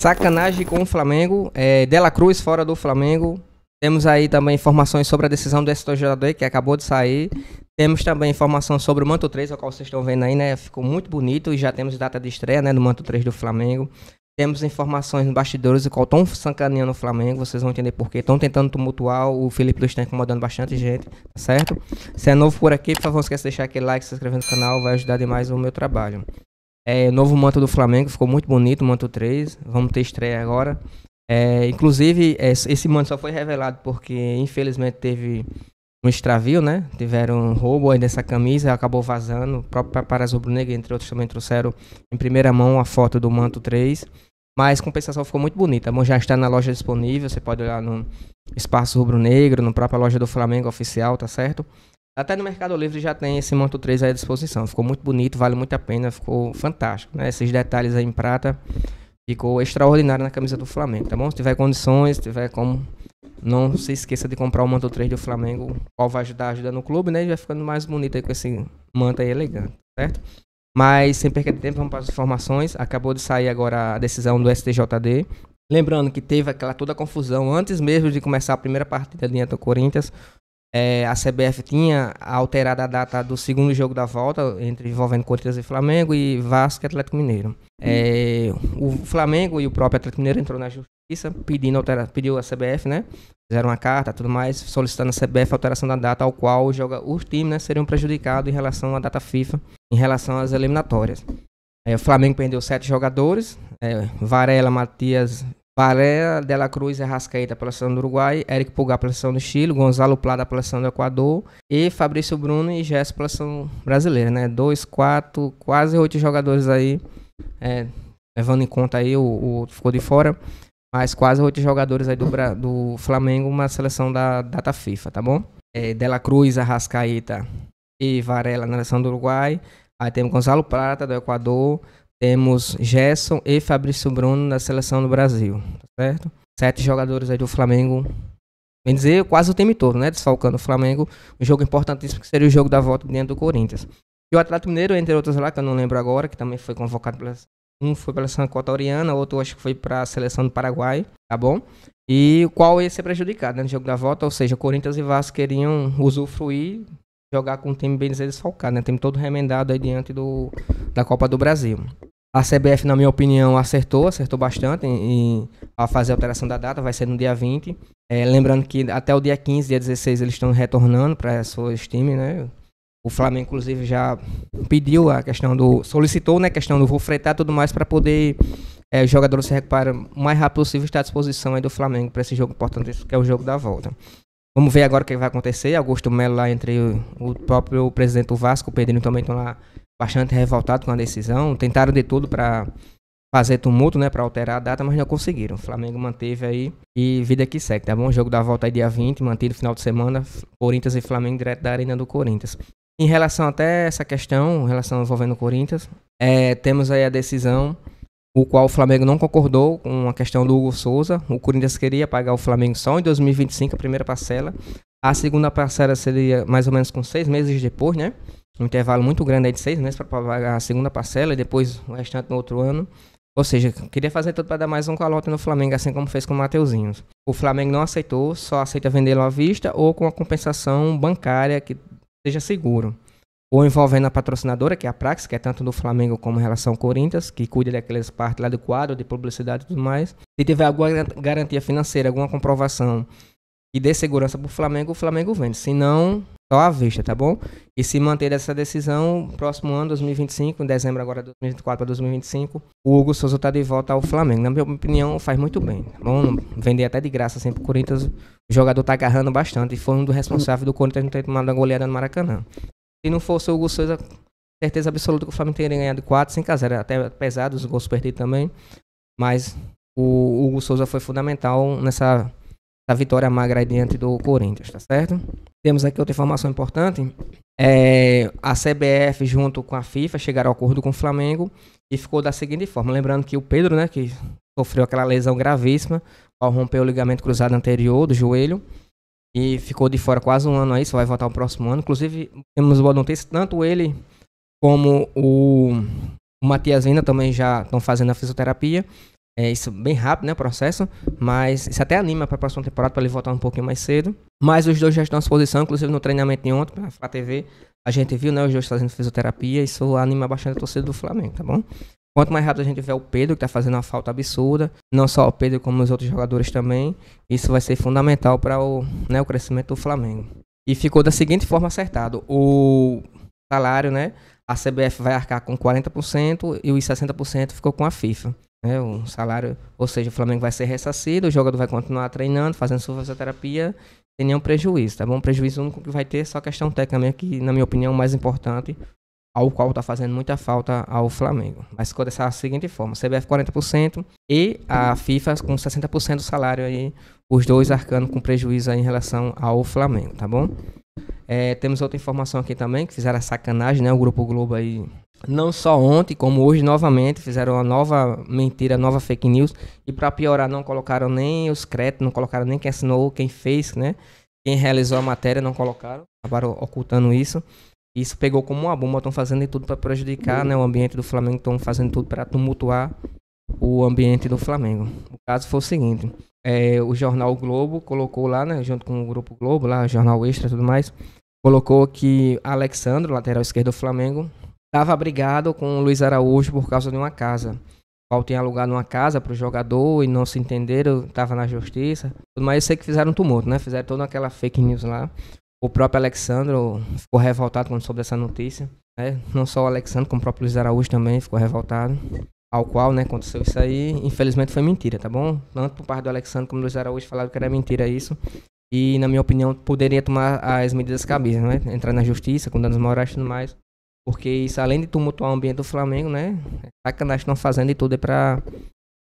Sacanagem com o Flamengo. É, Dela Cruz fora do Flamengo. Temos aí também informações sobre a decisão do STJD que acabou de sair. Temos também informação sobre o Manto 3, o qual vocês estão vendo aí, né? Ficou muito bonito e já temos data de estreia, né? No Manto 3 do Flamengo. Temos informações no bastidores, o qual estão sancaneando o Flamengo, vocês vão entender porquê. Estão tentando tumultuar, o Felipe Luiz está incomodando bastante gente, tá certo? Se é novo por aqui, por favor, não esqueça de deixar aquele like, se inscrever no canal, vai ajudar demais o meu trabalho. É, novo manto do Flamengo, ficou muito bonito, manto 3. Vamos ter estreia agora. É, inclusive, é, esse manto só foi revelado porque, infelizmente, teve um extravio, né? Tiveram um roubo aí dessa camisa, acabou vazando. O próprio Paparazzo Rubro-Negro, entre outros, também trouxeram em primeira mão a foto do manto 3. Mas compensação ficou muito bonita. A mão já está na loja disponível, você pode olhar no Espaço Rubro Negro, na própria loja do Flamengo oficial, tá certo? Até no Mercado Livre já tem esse Manto 3 à disposição. Ficou muito bonito, vale muito a pena, ficou fantástico. Né? Esses detalhes aí em prata ficou extraordinário na camisa do Flamengo, tá bom? Se tiver condições, se tiver como, não se esqueça de comprar o Manto 3 do Flamengo, qual vai ajudar, ajuda no clube, né? E vai ficando mais bonito aí com esse manto aí elegante, certo? Mas sem perder tempo, vamos para as informações. Acabou de sair agora a decisão do STJD, Lembrando que teve aquela toda confusão antes mesmo de começar a primeira partida diante do Corinthians. É, a CBF tinha alterado a data do segundo jogo da volta, entre envolvendo Corinthians e Flamengo, e Vasco e Atlético Mineiro. É, o Flamengo e o próprio Atlético Mineiro entrou na justiça pedindo altera, pediu a CBF, né? Fizeram uma carta tudo mais, solicitando a CBF a alteração da data ao qual joga, os times né, seriam prejudicados em relação à data FIFA, em relação às eliminatórias. É, o Flamengo perdeu sete jogadores: é, Varela, Matias, Varela, de la Cruz Arrascaeta pela seleção do Uruguai, Eric Pulgar pela seleção do Chile, Gonzalo Plata pela seleção do Equador e Fabrício Bruno e Gerson pela seleção brasileira, né? Dois, quatro, quase oito jogadores aí, é, levando em conta aí o, o ficou de fora, mas quase oito jogadores aí do, do Flamengo, uma seleção da data FIFA, tá bom? É, Cruz Arrascaeta e Varela na seleção do Uruguai, aí tem Gonzalo Plata do Equador, temos Gerson e Fabrício Bruno na seleção do Brasil, tá certo? Sete jogadores aí do Flamengo. Vem dizer, quase o time todo, né? Desfalcando o Flamengo. Um jogo importantíssimo que seria o jogo da volta dentro do Corinthians. E o Atlético Mineiro, entre outros lá, que eu não lembro agora, que também foi convocado pela. Um foi pela seleção equatoriana, outro acho que foi para a seleção do Paraguai, tá bom? E qual ia ser prejudicado né, no jogo da volta? Ou seja, Corinthians e Vasco queriam usufruir jogar com um time bem desfalcado, né? Time todo remendado aí diante do, da Copa do Brasil. A CBF, na minha opinião, acertou, acertou bastante em, em, a fazer a alteração da data, vai ser no dia 20. É, lembrando que até o dia 15, dia 16, eles estão retornando para seus times, né? O Flamengo, inclusive, já pediu a questão do. solicitou, né? A questão do vou fretar tudo mais para poder é, os jogadores se recuperarem o mais rápido possível estar à disposição aí do Flamengo para esse jogo importante, que é o jogo da volta. Vamos ver agora o que vai acontecer. Augusto Melo lá entre o, próprio presidente do Vasco, o Pedrinho também estão lá bastante revoltado com a decisão. Tentaram de tudo para fazer tumulto, né, para alterar a data, mas não conseguiram. O Flamengo manteve aí e vida que segue, tá bom? O jogo da volta aí dia 20, mantido final de semana, Corinthians e Flamengo direto da Arena do Corinthians. Em relação até essa questão, em relação envolvendo o Corinthians, é, temos aí a decisão o qual o Flamengo não concordou com a questão do Hugo Souza. O Corinthians queria pagar o Flamengo só em 2025, a primeira parcela. A segunda parcela seria mais ou menos com seis meses depois, né? Um intervalo muito grande aí de seis meses para pagar a segunda parcela e depois o restante no outro ano. Ou seja, queria fazer tudo para dar mais um calote no Flamengo, assim como fez com o Mateuzinho. O Flamengo não aceitou, só aceita vendê-lo à vista ou com a compensação bancária que seja seguro ou envolvendo a patrocinadora, que é a Praxis, que é tanto do Flamengo como em relação ao Corinthians, que cuida daquelas partes lá do quadro, de publicidade e tudo mais. Se tiver alguma garantia financeira, alguma comprovação que dê segurança para o Flamengo, o Flamengo vende. Se não, só à vista, tá bom? E se manter essa decisão, próximo ano, 2025, em dezembro agora, 2024 para 2025, o Hugo Souza está de volta ao Flamengo. Na minha opinião, faz muito bem, tá bom? Vender até de graça, assim, o Corinthians, o jogador está agarrando bastante e foi um dos responsáveis do Corinthians não ter tomado a goleada no Maracanã. Se não fosse o Hugo Souza, certeza absoluta que o Flamengo teria ganhado 4, 5 a 0. Até pesado, os gols perdidos também. Mas o Hugo Souza foi fundamental nessa, nessa vitória magra diante do Corinthians, tá certo? Temos aqui outra informação importante. É, a CBF junto com a FIFA chegaram ao acordo com o Flamengo e ficou da seguinte forma. Lembrando que o Pedro, né, que sofreu aquela lesão gravíssima ao romper o ligamento cruzado anterior do joelho. E ficou de fora quase um ano aí, só vai voltar o próximo ano. Inclusive, temos o Odontense, tanto ele como o, o Matias Vina também já estão fazendo a fisioterapia. É isso bem rápido, né, o processo, mas isso até anima para a próxima temporada para ele voltar um pouquinho mais cedo. Mas os dois já estão à disposição, inclusive no treinamento de ontem para a TV, a gente viu, né, os dois fazendo fisioterapia, isso anima bastante a torcida do Flamengo, tá bom? Quanto mais rápido a gente tiver o Pedro, que está fazendo uma falta absurda, não só o Pedro, como os outros jogadores também, isso vai ser fundamental para o, né, o crescimento do Flamengo. E ficou da seguinte forma acertado: o salário, né? A CBF vai arcar com 40% e os 60% ficou com a FIFA. Né, o salário, ou seja, o Flamengo vai ser ressarcido, o jogador vai continuar treinando, fazendo sua fisioterapia, sem nenhum prejuízo, tá bom? Prejuízo único que vai ter, só questão técnica que na minha opinião é o mais importante, ao qual está fazendo muita falta ao Flamengo. Mas ficou dessa seguinte forma: CBF 40% e a FIFA com 60% do salário aí, os dois arcando com prejuízo aí em relação ao Flamengo, tá bom? É, temos outra informação aqui também, que fizeram a sacanagem, né? O Grupo Globo aí, não só ontem, como hoje novamente, fizeram uma nova mentira, nova fake news. E para piorar, não colocaram nem os créditos, não colocaram nem quem assinou, quem fez, né? Quem realizou a matéria, não colocaram. Acabaram ocultando isso. Isso pegou como uma bomba, estão fazendo tudo para prejudicar né, o ambiente do Flamengo, estão fazendo tudo para tumultuar o ambiente do Flamengo. O caso foi o seguinte: é, o jornal Globo colocou lá, né, junto com o grupo Globo, lá, jornal Extra e tudo mais, colocou que Alexandre, lateral esquerdo do Flamengo, estava brigado com o Luiz Araújo por causa de uma casa. Qual tinha alugado uma casa para o jogador e não se entenderam, estava na justiça. Tudo mais, eu sei que fizeram um tumulto, né? Fizeram toda aquela fake news lá. O próprio Alexandro ficou revoltado quando soube dessa notícia. Né? Não só o Alexandro, como o próprio Luiz Araújo também ficou revoltado. Ao qual, né, aconteceu isso aí. Infelizmente foi mentira, tá bom? Tanto por parte do Alexandre como do Luiz Araújo falaram que era mentira isso. E, na minha opinião, poderia tomar as medidas cabíveis, né? Entrar na justiça, com danos morais e tudo mais. Porque isso, além de tumultuar o ambiente do Flamengo, né? É sacanagem estão fazendo e tudo é pra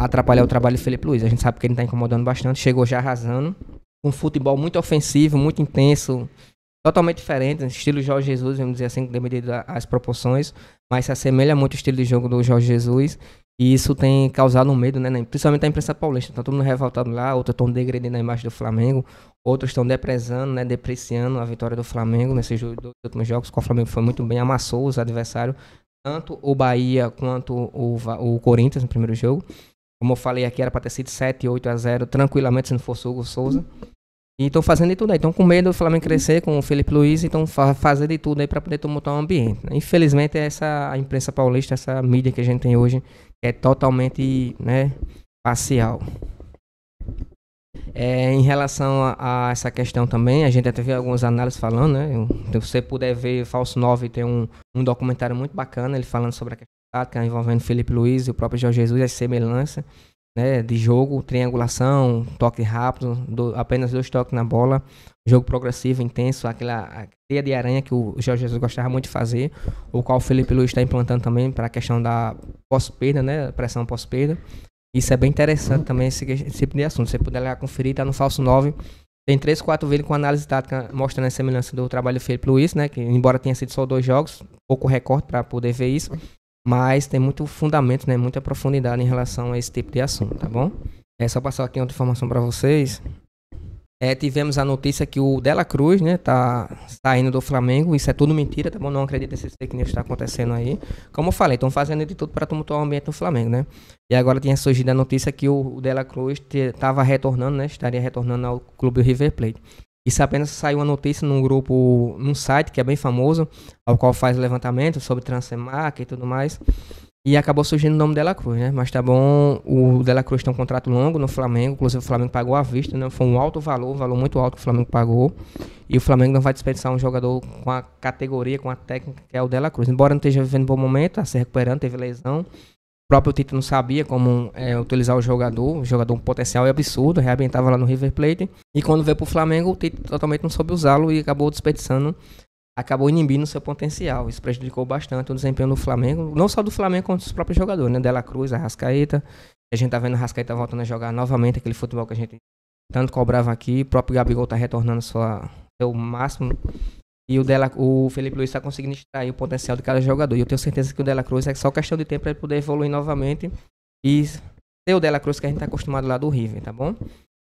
atrapalhar o trabalho do Felipe Luiz. A gente sabe que ele tá incomodando bastante, chegou já arrasando um futebol muito ofensivo, muito intenso, totalmente diferente, estilo Jorge Jesus, vamos dizer assim, devido às proporções, mas se assemelha muito ao estilo de jogo do Jorge Jesus. E isso tem causado um medo, né? Principalmente a imprensa paulista. Tá todo mundo revoltado lá, outros estão degredindo a imagem do Flamengo, outros estão deprezando, né? Depreciando a vitória do Flamengo nesses dois últimos jogos, com o Flamengo foi muito bem, amassou os adversários, tanto o Bahia quanto o, o Corinthians no primeiro jogo. Como eu falei aqui, era para ter sido 7, 8 a 0 tranquilamente se não fosse o Hugo Souza. E estão fazendo de tudo aí. Estão com medo do Flamengo crescer com o Felipe Luiz, então fa fazer de tudo aí para poder tumultuar o ambiente. Né? Infelizmente, essa a imprensa paulista, essa mídia que a gente tem hoje, é totalmente né, parcial. É, em relação a, a, essa questão também, a gente até viu algumas análises falando, né? Se você puder ver, Falso 9 tem um, um documentário muito bacana, ele falando sobre a questão envolvendo Felipe Luiz e o próprio Jorge Jesus, as semelhanças né, de jogo, triangulação, toque rápido, do, apenas dois toques na bola, jogo progressivo, intenso, aquela teia de aranha que o Jorge Jesus gostava muito de fazer, o qual o Felipe Luiz está implantando também para a questão da pós-perda, né, pressão pós-perda. Isso é bem interessante também esse, esse tipo de assunto. Você puder lá conferir, tá no Falso 9. Tem três, quatro vídeos com análise tática mostrando a semelhança do trabalho do Felipe Luiz, né? Que embora tenha sido só dois jogos, pouco recorde para poder ver isso mas tem muito fundamento, né, muita profundidade em relação a esse tipo de assunto, tá bom? É só passar aqui outra informação para vocês. É, tivemos a notícia que o Dela Cruz, né, tá saindo do Flamengo. Isso é tudo mentira, tá bom? Não acredito nesse fake news que está acontecendo aí. Como eu falei, estão fazendo de tudo para tumultuar o ambiente do Flamengo, né? E agora tinha surgido a notícia que o, o Dela Cruz estava retornando, né? Estaria retornando ao clube River Plate. Isso apenas saiu uma notícia num grupo, num site que é bem famoso, ao qual faz levantamento sobre Transemark e tudo mais. E acabou surgindo o nome Dela Cruz, né? Mas tá bom, o Dela Cruz tem um contrato longo no Flamengo, inclusive o Flamengo pagou à vista, né? Foi um alto valor, um valor muito alto que o Flamengo pagou. E o Flamengo não vai desperdiçar um jogador com a categoria, com a técnica que é o Dela Cruz. Embora não esteja vivendo um bom momento, está se recuperando, teve lesão, próprio Tito não sabia como é, utilizar o jogador, o jogador um potencial é absurdo, reabentava lá no River Plate. E quando veio pro Flamengo, o Tito totalmente não soube usá-lo e acabou desperdiçando, acabou inibindo seu potencial. Isso prejudicou bastante o desempenho do Flamengo, não só do Flamengo, quanto dos próprios jogadores, né? Dela Cruz, Arrascaeta. A gente tá vendo o Arrascaeta voltando a jogar novamente aquele futebol que a gente tanto cobrava aqui. O próprio Gabigol tá retornando sua, seu máximo e o, Dela, o Felipe Luiz está conseguindo extrair o potencial de cada jogador. E eu tenho certeza que o Dela Cruz é só questão de tempo para ele poder evoluir novamente e ter o Dela Cruz que a gente está acostumado lá do River, tá bom?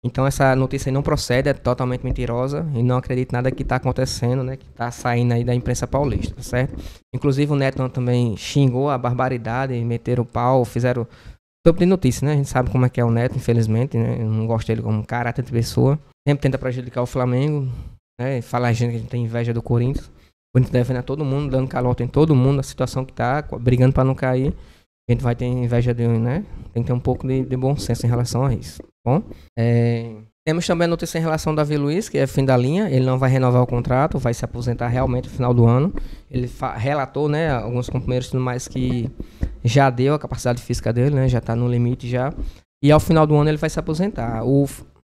Então essa notícia não procede, é totalmente mentirosa e não acredito nada que está acontecendo, né? Que está saindo aí da imprensa paulista, tá certo? Inclusive o Neto também xingou a barbaridade, meteram o pau, fizeram topo de notícia, né? A gente sabe como é que é o Neto, infelizmente, né? Eu não gosto dele como caráter de pessoa. Sempre tenta prejudicar o Flamengo, né? Falar a gente que a gente tem inveja do Corinthians. O Corinthians defende a todo mundo, dando calota em todo mundo, a situação que tá, brigando para não cair. A gente vai ter inveja de, né? Tem que ter um pouco de, de bom senso em relação a isso. Tá bom, é... Temos também a notícia em relação ao Davi Luiz, que é fim da linha, ele não vai renovar o contrato, vai se aposentar realmente no final do ano. Ele relatou, né, alguns companheiros tudo mais que já deu a capacidade física dele, né, já está no limite já. E ao final do ano ele vai se aposentar. O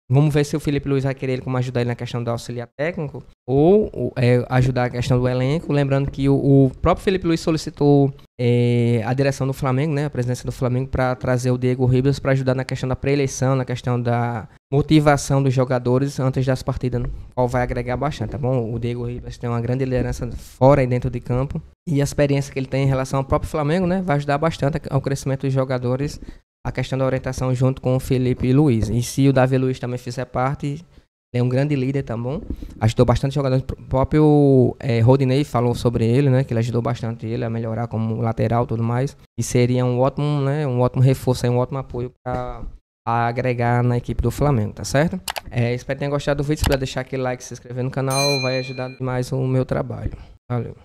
Vamos ver se o Felipe Luiz vai querer como ajudar ele na questão do auxiliar técnico ou, é, ajudar a questão do elenco. Lembrando que o, o próprio Felipe Luiz solicitou é, a direção do Flamengo, né, a presidência do Flamengo, para trazer o Diego Ribas para ajudar na questão da pré-eleição, na questão da motivação dos jogadores antes das partidas, qual vai agregar bastante, tá bom? O Diego Ribas tem uma grande liderança fora e dentro de campo e a experiência que ele tem em relação ao próprio Flamengo, né, vai ajudar bastante ao crescimento dos jogadores a questão da orientação junto com o Felipe e Luiz. E se o Davi Luiz também fizer parte, é um grande líder, tá bom? Ajudou bastante jogadores. O próprio é, Rodinei falou sobre ele, né? Que ele ajudou bastante ele a melhorar como lateral e tudo mais. E seria um ótimo, né? Um ótimo reforço, um ótimo apoio para agregar na equipe do Flamengo, tá certo? É, espero que tenham gostado do vídeo. Se puder deixar aquele like, se inscrever no canal, vai ajudar demais o meu trabalho. Valeu.